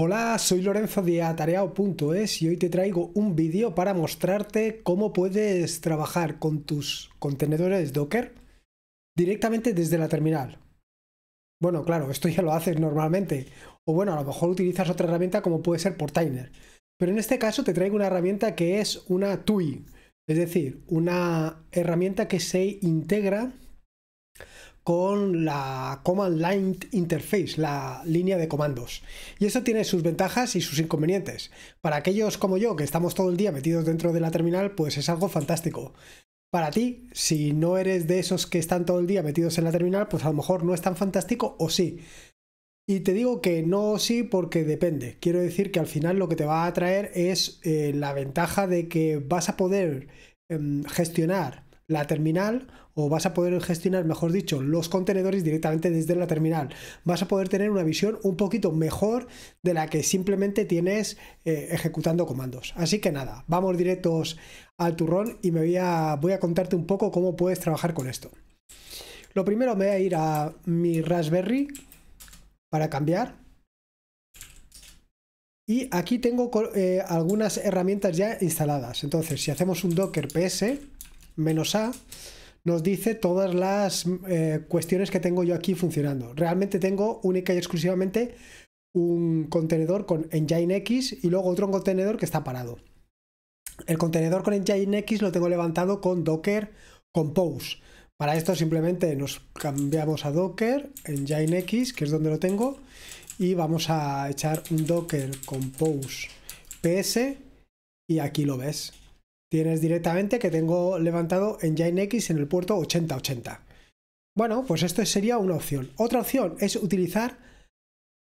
Hola, soy Lorenzo de Atareado.es y hoy te traigo un vídeo para mostrarte cómo puedes trabajar con tus contenedores Docker directamente desde la terminal. Bueno, claro, esto ya lo haces normalmente. O bueno, a lo mejor utilizas otra herramienta como puede ser Portainer. Pero en este caso te traigo una herramienta que es una TUI, es decir, una herramienta que se integra con la Command Line Interface, la línea de comandos. Y eso tiene sus ventajas y sus inconvenientes. Para aquellos como yo, que estamos todo el día metidos dentro de la terminal, pues es algo fantástico. Para ti, si no eres de esos que están todo el día metidos en la terminal, pues a lo mejor no es tan fantástico o sí. Y te digo que no o sí porque depende. Quiero decir que al final lo que te va a traer es eh, la ventaja de que vas a poder em, gestionar la terminal o vas a poder gestionar, mejor dicho, los contenedores directamente desde la terminal. Vas a poder tener una visión un poquito mejor de la que simplemente tienes eh, ejecutando comandos. Así que nada, vamos directos al turrón y me voy a, voy a contarte un poco cómo puedes trabajar con esto. Lo primero me voy a ir a mi Raspberry para cambiar. Y aquí tengo eh, algunas herramientas ya instaladas. Entonces, si hacemos un docker ps-a, nos dice todas las eh, cuestiones que tengo yo aquí funcionando. Realmente tengo única y exclusivamente un contenedor con nginx y luego otro contenedor que está parado. El contenedor con nginx lo tengo levantado con Docker Compose. Para esto simplemente nos cambiamos a Docker, nginx que es donde lo tengo, y vamos a echar un Docker Compose PS y aquí lo ves. Tienes directamente que tengo levantado en Nginx en el puerto 8080. Bueno, pues esto sería una opción. Otra opción es utilizar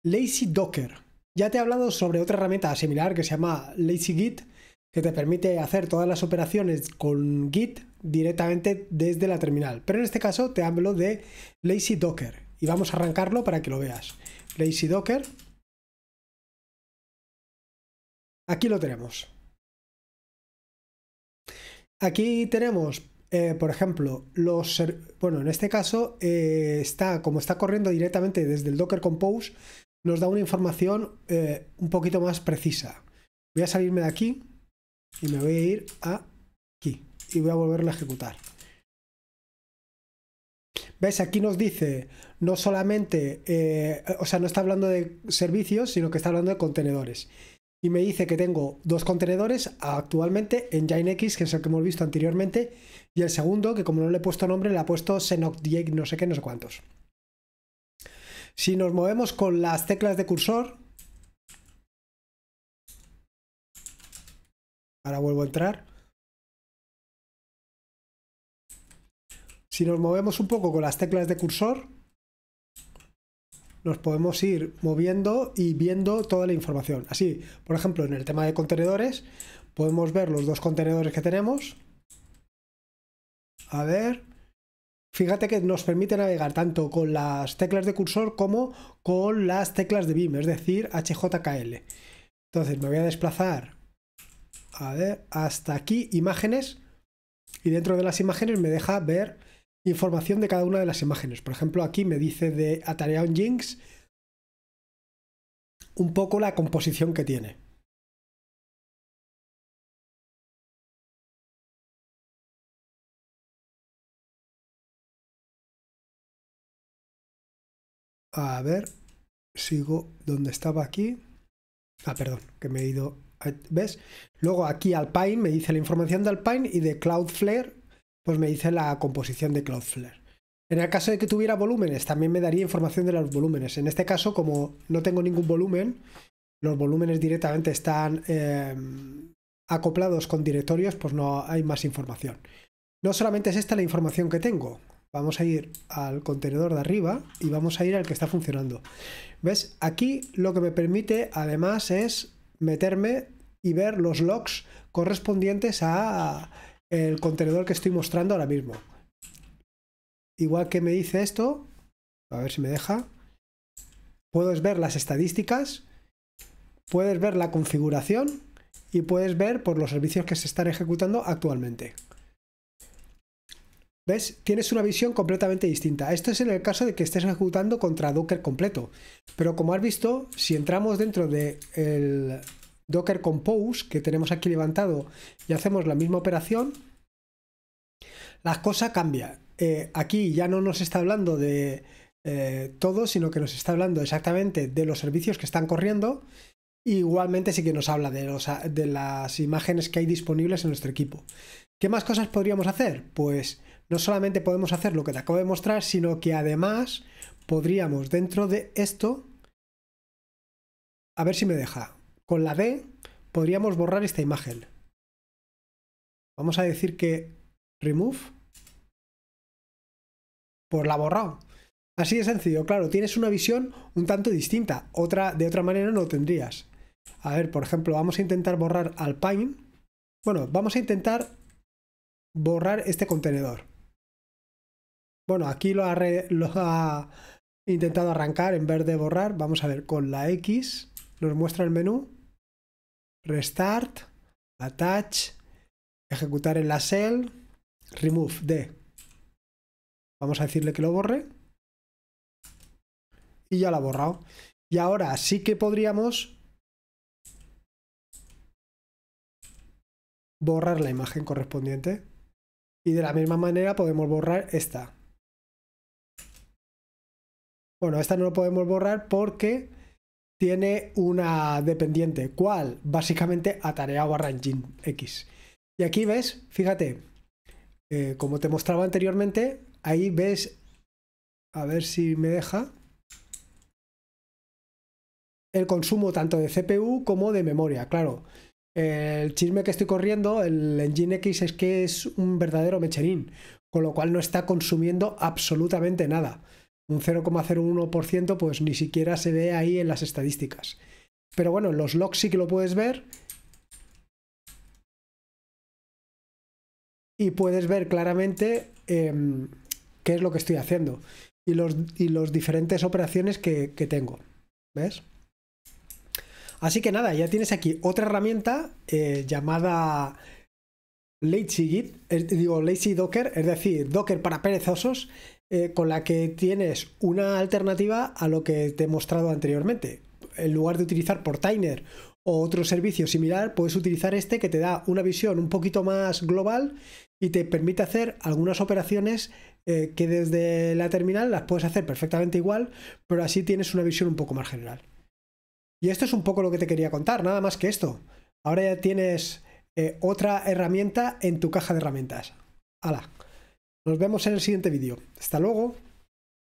Lazy Docker. Ya te he hablado sobre otra herramienta similar que se llama Lazy Git, que te permite hacer todas las operaciones con Git directamente desde la terminal. Pero en este caso te hablo de Lazy Docker y vamos a arrancarlo para que lo veas. Lazy Docker. Aquí lo tenemos. Aquí tenemos, eh, por ejemplo, los. Bueno, en este caso, eh, está, como está corriendo directamente desde el Docker Compose, nos da una información eh, un poquito más precisa. Voy a salirme de aquí y me voy a ir a aquí y voy a volverlo a ejecutar. ¿Ves? Aquí nos dice no solamente, o sea, no está hablando de servicios, sino que está hablando de contenedores y me dice que tengo dos contenedores actualmente en Ginex, que es el que hemos visto anteriormente, y el segundo, que como no le he puesto nombre, le ha puesto jake no sé qué, no sé cuántos. Si nos movemos con las teclas de cursor, ahora vuelvo a entrar. Si nos movemos un poco con las teclas de cursor, nos podemos ir moviendo y viendo toda la información. Así, por ejemplo, en el tema de contenedores, podemos ver los dos contenedores que tenemos. A ver. Fíjate que nos permite navegar tanto con las teclas de cursor como con las teclas de BIM, es decir, HJKL. Entonces me voy a desplazar a ver, hasta aquí imágenes y dentro de las imágenes me deja ver información de cada una de las imágenes. Por ejemplo, aquí me dice de Atareon Jinx un poco la composición que tiene. A ver, sigo donde estaba aquí. Ah, perdón, que me he ido. ¿Ves? Luego aquí Alpine me dice la información de Alpine y de Cloudflare pues me dice la composición de Cloudflare. En el caso de que tuviera volúmenes, también me daría información de los volúmenes. En este caso, como no tengo ningún volumen, los volúmenes directamente están em, acoplados con directorios, pues no hay más información. No solamente es esta la información que tengo. Vamos a ir al contenedor de arriba y vamos a ir al que está funcionando. ¿Ves? Aquí lo que me permite además es meterme y ver los logs correspondientes a el contenedor que estoy mostrando ahora mismo. Igual que me dice esto, a ver si me deja, puedes ver las estadísticas, puedes ver la configuración y puedes ver por los servicios que se están ejecutando actualmente. ¿Ves? Tienes una visión completamente distinta. Esto es en el caso de que estés ejecutando contra Docker completo. Pero como has visto, si entramos dentro del Docker Compose que tenemos aquí levantado y hacemos la misma operación, las cosas cambia, eh, aquí ya no nos está hablando de eh, todo, sino que nos está hablando exactamente de los servicios que están corriendo. Igualmente sí que nos habla de, de las imágenes que hay disponibles en nuestro equipo. ¿Qué más cosas podríamos hacer? Pues no solamente podemos hacer lo que te acabo de mostrar, sino que además podríamos dentro de esto... A ver si me deja. Con la D podríamos borrar esta imagen. Vamos a decir que remove, pues la ha borrado. Así de sencillo, claro, tienes una visión un tanto distinta, otra, de otra manera no lo tendrías. A ver, por ejemplo, vamos a intentar borrar al Pine. Bueno, vamos a intentar borrar este contenedor. Bueno, aquí lo ha intentado arrancar en vez de borrar. Vamos a ver, con la X nos muestra el menú restart, attach, ejecutar en la cell, remove D. Vamos a decirle que lo borre. Y ya la ha borrado. Y ahora sí que podríamos borrar la imagen correspondiente. Y de la misma manera podemos borrar esta. Bueno, esta no lo podemos borrar porque tiene una dependiente, ¿cuál? Básicamente atareado a Ranjin X. Y aquí ves, fíjate, eh, como te mostraba anteriormente, ahí ves, a ver si me deja, el consumo tanto de CPU como de memoria, claro. El chisme que estoy corriendo, el Engine X, es que es un verdadero mecherín, con lo cual no está consumiendo absolutamente nada un 0,01% pues ni siquiera se ve ahí en las estadísticas. Pero bueno, los logs sí que lo puedes ver. Y puedes ver claramente em, qué es lo que estoy haciendo y los, y diferentes operaciones que, tengo. ¿Ves? Así que nada, ya tienes aquí otra herramienta eh, llamada Lazy Git, digo Lazy Docker, es decir, Docker para perezosos, eh, con la que tienes una alternativa a lo que te he mostrado anteriormente. En lugar de utilizar Portainer o otro servicio similar, puedes utilizar este que te da una visión un poquito más global y te permite hacer algunas operaciones eh, que desde la terminal las puedes hacer perfectamente igual, pero así tienes una visión un poco más general. Y esto es un poco lo que te quería contar, nada más que esto. Ahora ya tienes eh, otra herramienta en tu caja de herramientas. ¡Hala! Nos vemos en el siguiente vídeo. Hasta luego.